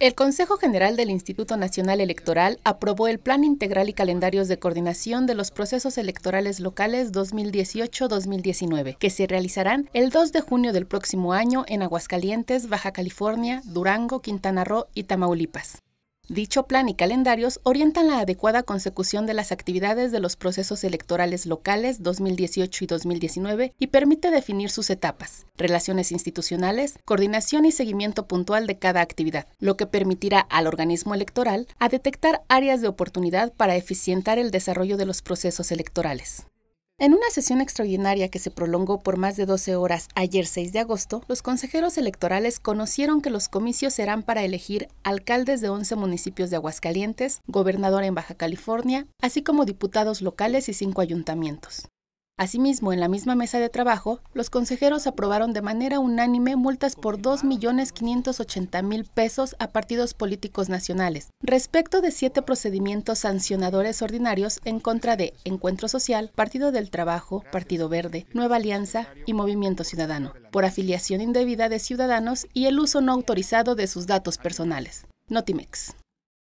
El Consejo General del Instituto Nacional Electoral aprobó el Plan Integral y Calendarios de Coordinación de los Procesos Electorales Locales 2018-2019, que se realizarán el 2 de junio del próximo año en Aguascalientes, Baja California, Durango, Quintana Roo y Tamaulipas. Dicho plan y calendarios orientan la adecuada consecución de las actividades de los procesos electorales locales 2018 y 2019 y permite definir sus etapas, relaciones institucionales, coordinación y seguimiento puntual de cada actividad, lo que permitirá al organismo electoral a detectar áreas de oportunidad para eficientar el desarrollo de los procesos electorales. En una sesión extraordinaria que se prolongó por más de 12 horas ayer 6 de agosto, los consejeros electorales conocieron que los comicios serán para elegir alcaldes de 11 municipios de Aguascalientes, gobernador en Baja California, así como diputados locales y cinco ayuntamientos. Asimismo, en la misma mesa de trabajo, los consejeros aprobaron de manera unánime multas por 2.580.000 pesos a partidos políticos nacionales, respecto de siete procedimientos sancionadores ordinarios en contra de Encuentro Social, Partido del Trabajo, Partido Verde, Nueva Alianza y Movimiento Ciudadano, por afiliación indebida de ciudadanos y el uso no autorizado de sus datos personales. Notimex.